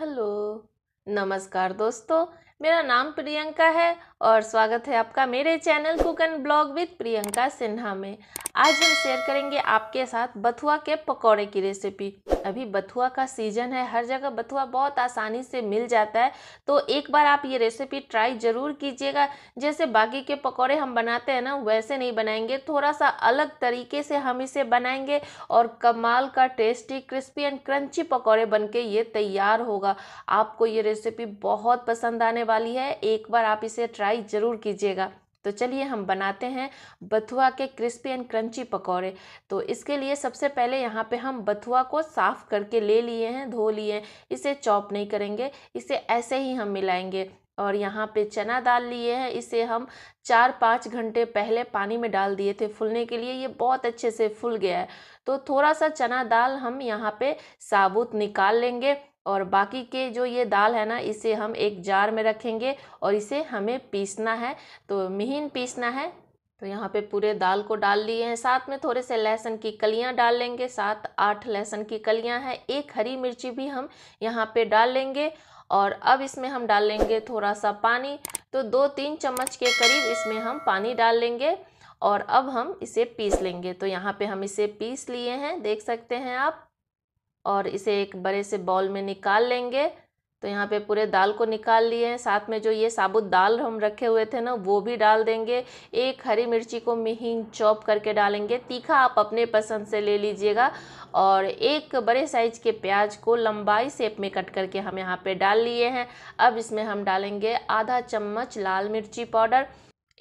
hello नमस्कार दोस्तों मेरा नाम प्रियंका है और स्वागत है आपका मेरे channel cook and blog with Priyanka Sinha में आज हम शेयर करेंगे आपके साथ बथुआ के पकौड़े की रेसिपी अभी बथुआ का सीजन है हर जगह बथुआ बहुत आसानी से मिल जाता है तो एक बार आप ये रेसिपी ट्राई ज़रूर कीजिएगा जैसे बाकी के पकौड़े हम बनाते हैं ना वैसे नहीं बनाएंगे थोड़ा सा अलग तरीके से हम इसे बनाएंगे और कमाल का टेस्टी क्रिस्पी एंड क्रंची पकौड़े के ये तैयार होगा आपको ये रेसिपी बहुत पसंद आने वाली है एक बार आप इसे ट्राई ज़रूर कीजिएगा तो चलिए हम बनाते हैं बथुआ के क्रिस्पी एंड क्रंची पकौड़े तो इसके लिए सबसे पहले यहाँ पे हम बथुआ को साफ़ करके ले लिए हैं धो लिए हैं इसे चॉप नहीं करेंगे इसे ऐसे ही हम मिलाएंगे और यहाँ पे चना दाल लिए हैं इसे हम चार पाँच घंटे पहले पानी में डाल दिए थे फूलने के लिए ये बहुत अच्छे से फूल गया है तो थोड़ा सा चना दाल हम यहाँ पे साबुत निकाल लेंगे और बाकी के जो ये दाल है ना इसे हम एक जार में रखेंगे और इसे हमें पीसना है तो महीन पीसना है तो यहाँ पे पूरे दाल को डाल लिए हैं साथ में थोड़े से लहसुन की कलियाँ डाल लेंगे सात आठ लहसुन की कलियाँ हैं एक हरी मिर्ची भी हम यहाँ पे डाल लेंगे और अब इसमें हम डाल लेंगे थोड़ा सा पानी तो दो तीन चम्मच के करीब इसमें हम पानी डाल लेंगे और अब हम इसे पीस लेंगे तो यहाँ पे हम इसे पीस लिए हैं देख सकते हैं आप और इसे एक बड़े से बॉल में निकाल लेंगे तो यहाँ पे पूरे दाल को निकाल लिए हैं साथ में जो ये साबुत दाल हम रखे हुए थे ना वो भी डाल देंगे एक हरी मिर्ची को महीन चॉप करके डालेंगे तीखा आप अपने पसंद से ले लीजिएगा और एक बड़े साइज के प्याज को लंबाई शेप में कट करके हम यहाँ पे डाल लिए हैं अब इसमें हम डालेंगे आधा चम्मच लाल मिर्ची पाउडर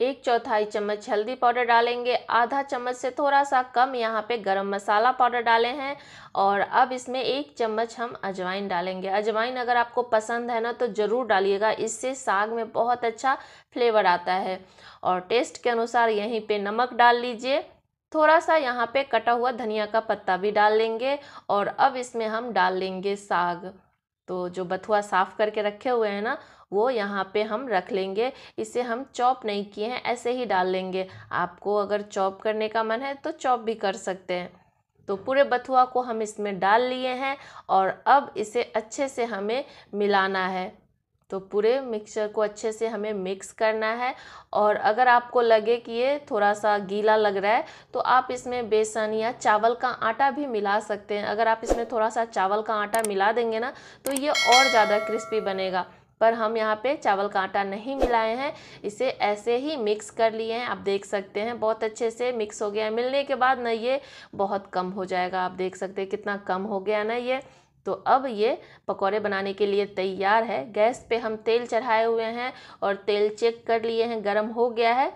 एक चौथाई चम्मच हल्दी पाउडर डालेंगे आधा चम्मच से थोड़ा सा कम यहाँ पे गरम मसाला पाउडर डाले हैं और अब इसमें एक चम्मच हम अजवाइन डालेंगे अजवाइन अगर आपको पसंद है ना तो ज़रूर डालिएगा इससे साग में बहुत अच्छा फ्लेवर आता है और टेस्ट के अनुसार यहीं पे नमक डाल लीजिए थोड़ा सा यहाँ पे कटा हुआ धनिया का पत्ता भी डाल लेंगे और अब इसमें हम डाल लेंगे साग तो जो बथुआ साफ़ करके रखे हुए हैं ना वो यहाँ पे हम रख लेंगे इसे हम चॉप नहीं किए हैं ऐसे ही डाल लेंगे आपको अगर चॉप करने का मन है तो चॉप भी कर सकते हैं तो पूरे बथुआ को हम इसमें डाल लिए हैं और अब इसे अच्छे से हमें मिलाना है तो पूरे मिक्सचर को अच्छे से हमें मिक्स करना है और अगर आपको लगे कि ये थोड़ा सा गीला लग रहा है तो आप इसमें बेसन या चावल का आटा भी मिला सकते हैं अगर आप इसमें थोड़ा सा चावल का आटा मिला देंगे ना तो ये और ज़्यादा क्रिस्पी बनेगा पर हम यहाँ पे चावल का आटा नहीं मिलाए हैं इसे ऐसे ही मिक्स कर लिए हैं आप देख सकते हैं बहुत अच्छे से मिक्स हो गया है मिलने के बाद ना ये बहुत कम हो जाएगा आप देख सकते हैं कितना कम हो गया ना ये तो अब ये पकौड़े बनाने के लिए तैयार है गैस पे हम तेल चढ़ाए हुए हैं और तेल चेक कर लिए हैं गर्म हो गया है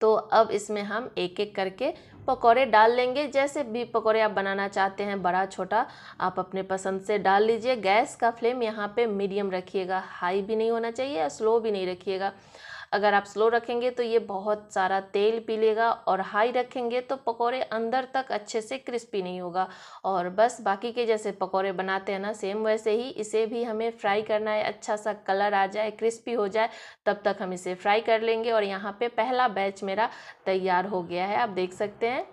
तो अब इसमें हम एक एक करके पकौड़े डाल लेंगे जैसे भी पकौड़े आप बनाना चाहते हैं बड़ा छोटा आप अपने पसंद से डाल लीजिए गैस का फ्लेम यहाँ पे मीडियम रखिएगा हाई भी नहीं होना चाहिए और स्लो भी नहीं रखिएगा अगर आप स्लो रखेंगे तो ये बहुत सारा तेल पी लेगा और हाई रखेंगे तो पकौड़े अंदर तक अच्छे से क्रिस्पी नहीं होगा और बस बाकी के जैसे पकौड़े बनाते हैं ना सेम वैसे ही इसे भी हमें फ्राई करना है अच्छा सा कलर आ जाए क्रिस्पी हो जाए तब तक हम इसे फ्राई कर लेंगे और यहाँ पर पहला बैच मेरा तैयार हो गया है आप देख सकते हैं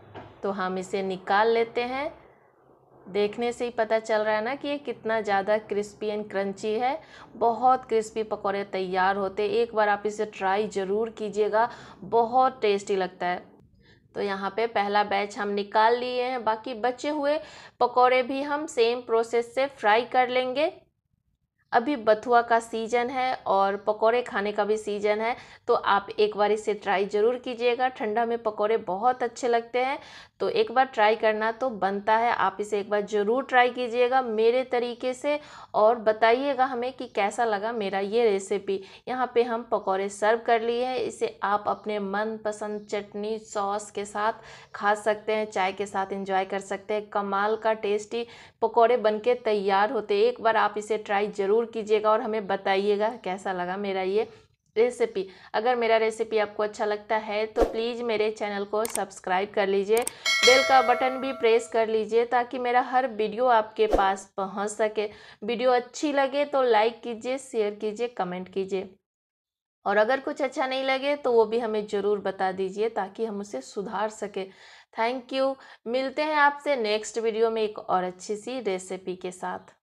तो हम इसे निकाल लेते हैं देखने से ही पता चल रहा है ना कि ये कितना ज़्यादा क्रिस्पी एंड क्रंची है बहुत क्रिस्पी पकौड़े तैयार होते एक बार आप इसे ट्राई ज़रूर कीजिएगा बहुत टेस्टी लगता है तो यहाँ पे पहला बैच हम निकाल लिए हैं बाकी बचे हुए पकोड़े भी हम सेम प्रोसेस से फ्राई कर लेंगे अभी बथुआ का सीजन है और पकोड़े खाने का भी सीजन है तो आप एक बार इसे ट्राई ज़रूर कीजिएगा ठंडा में पकोड़े बहुत अच्छे लगते हैं तो एक बार ट्राई करना तो बनता है आप इसे एक बार ज़रूर ट्राई कीजिएगा मेरे तरीके से और बताइएगा हमें कि कैसा लगा मेरा ये रेसिपी यहाँ पे हम पकोड़े सर्व कर लिए हैं इसे आप अपने मनपसंद चटनी सॉस के साथ खा सकते हैं चाय के साथ इंजॉय कर सकते हैं कमाल का टेस्टी पकौड़े बनके तैयार होते एक बार आप इसे ट्राई ज़रूर ज़रूर कीजिएगा और हमें बताइएगा कैसा लगा मेरा ये रेसिपी अगर मेरा रेसिपी आपको अच्छा लगता है तो प्लीज़ मेरे चैनल को सब्सक्राइब कर लीजिए बेल का बटन भी प्रेस कर लीजिए ताकि मेरा हर वीडियो आपके पास पहुंच सके वीडियो अच्छी लगे तो लाइक कीजिए शेयर कीजिए कमेंट कीजिए और अगर कुछ अच्छा नहीं लगे तो वो भी हमें ज़रूर बता दीजिए ताकि हम उसे सुधार सकें थैंक यू मिलते हैं आपसे नेक्स्ट वीडियो में एक और अच्छी सी रेसिपी के साथ